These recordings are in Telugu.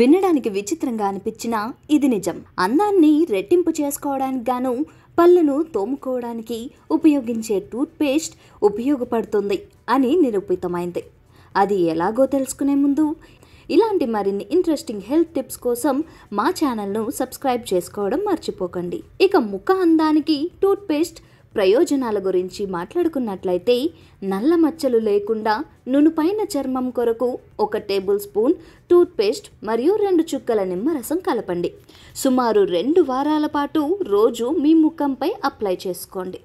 వినడానికి విచిత్రంగా అనిపించినా ఇది నిజం అందాన్ని రెట్టింపు చేసుకోవడానికి గాను పళ్ళను తోముకోవడానికి ఉపయోగించే టూత్పేస్ట్ ఉపయోగపడుతుంది అని నిరూపితమైంది అది ఎలాగో తెలుసుకునే ముందు ఇలాంటి మరిన్ని ఇంట్రెస్టింగ్ హెల్త్ టిప్స్ కోసం మా ఛానల్ను సబ్స్క్రైబ్ చేసుకోవడం మర్చిపోకండి ఇక ముఖ అందానికి టూత్పేస్ట్ ప్రయోజనాల గురించి మాట్లాడుకున్నట్లయితే నల్ల మచ్చలు లేకుండా నునుపైన చర్మం కొరకు ఒక టేబుల్ స్పూన్ టూత్పేస్ట్ మరియు రెండు చుక్కల నిమ్మరసం కలపండి సుమారు రెండు వారాల పాటు రోజు మీ ముఖంపై అప్లై చేసుకోండి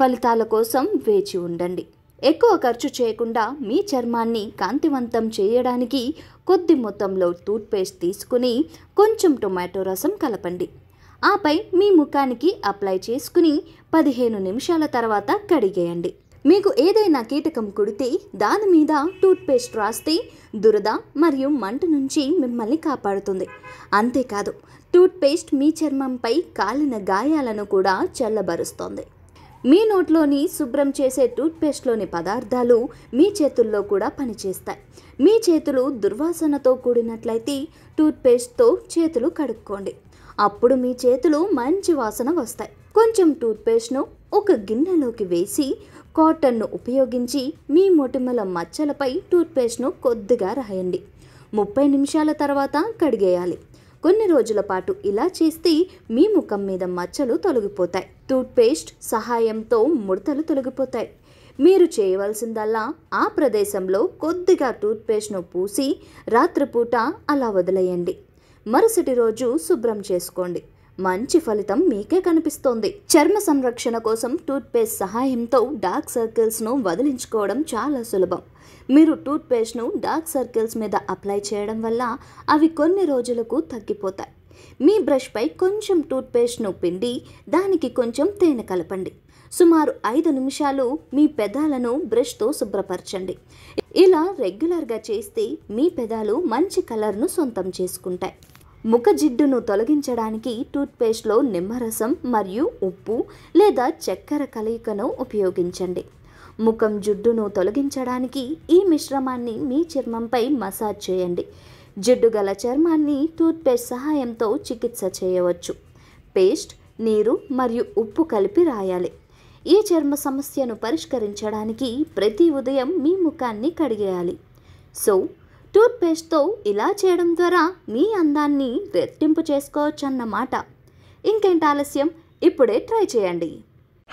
ఫలితాల కోసం వేచి ఉండండి ఎక్కువ ఖర్చు చేయకుండా మీ చర్మాన్ని కాంతివంతం చేయడానికి కొద్ది మొత్తంలో టూత్పేస్ట్ తీసుకుని కొంచెం టొమాటో రసం కలపండి ఆపై మీ ముఖానికి అప్లై చేసుకుని పదిహేను నిమిషాల తర్వాత కడిగేయండి మీకు ఏదైనా కీటకం కుడితే దాని మీద టూత్పేస్ట్ రాస్తే దురద మరియు మంట నుంచి మిమ్మల్ని కాపాడుతుంది అంతేకాదు టూత్పేస్ట్ మీ చర్మంపై కాలిన గాయాలను కూడా చల్లబరుస్తుంది మీ నోట్లోని శుభ్రం చేసే టూత్పేస్ట్లోని పదార్థాలు మీ చేతుల్లో కూడా పనిచేస్తాయి మీ చేతులు దుర్వాసనతో కూడినట్లయితే టూత్పేస్ట్తో చేతులు కడుక్కోండి అప్పుడు మీ చేతులు మంచి వాసన వస్తాయి కొంచెం టూత్పేస్ట్ను ఒక గిన్నెలోకి వేసి కాటన్ను ఉపయోగించి మీ మొటిమల మచ్చలపై టూత్పేస్ట్ను కొద్దిగా రాయండి ముప్పై నిమిషాల తర్వాత కడిగేయాలి కొన్ని రోజుల పాటు ఇలా చేస్తే మీ ముఖం మీద మచ్చలు తొలగిపోతాయి టూత్పేస్ట్ సహాయంతో ముడతలు తొలగిపోతాయి మీరు చేయవలసిందల్లా ఆ ప్రదేశంలో కొద్దిగా టూత్పేస్ట్ను పూసి రాత్రిపూట అలా వదిలేయండి మరుసటి రోజు శుభ్రం చేసుకోండి మంచి ఫలితం మీకే కనిపిస్తోంది చర్మ సంరక్షణ కోసం టూత్పేస్ట్ సహాయంతో డార్క్ సర్కిల్స్ను వదిలించుకోవడం చాలా సులభం మీరు టూత్పేస్ట్ను డార్క్ సర్కిల్స్ మీద అప్లై చేయడం వల్ల అవి కొన్ని రోజులకు తగ్గిపోతాయి మీ బ్రష్పై కొంచెం టూత్పేస్ట్ను పిండి దానికి కొంచెం తేనె కలపండి సుమారు ఐదు నిమిషాలు మీ పెదాలను బ్రష్తో శుభ్రపరచండి ఇలా రెగ్యులర్గా చేస్తే మీ పెదాలు మంచి కలర్ను సొంతం చేసుకుంటాయి ముఖ జిడ్డును తొలగించడానికి టూత్పేస్ట్లో నిమ్మరసం మరియు ఉప్పు లేదా చక్కెర కలయికను ఉపయోగించండి ముఖం జుడ్డును తొలగించడానికి ఈ మిశ్రమాన్ని మీ చర్మంపై మసాజ్ చేయండి జిడ్డు గల చర్మాన్ని టూత్పేస్ట్ సహాయంతో చికిత్స చేయవచ్చు పేస్ట్ నీరు మరియు ఉప్పు కలిపి రాయాలి ఈ చర్మ సమస్యను పరిష్కరించడానికి ప్రతి ఉదయం మీ ముఖాన్ని కడిగేయాలి సో టూత్పేస్ట్తో ఇలా చేయడం ద్వారా మీ అందాన్ని రెట్టింపు చేసుకోవచ్చు అన్నమాట ఇంకేంటి ఆలస్యం ఇప్పుడే ట్రై చేయండి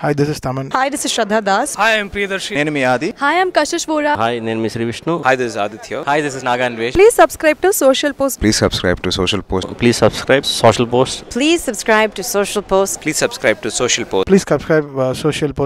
hi this is Thaman hi this is Shraddha Das hi I'm Priyadarshi నేను మీ Aadi hi I'm Kashish Bora hi నేను మీ Sri Vishnu hi this is Aditya hi this is Naganvesh please subscribe to social post please subscribe to social post please subscribe social post please subscribe to social post please subscribe to social post please subscribe social post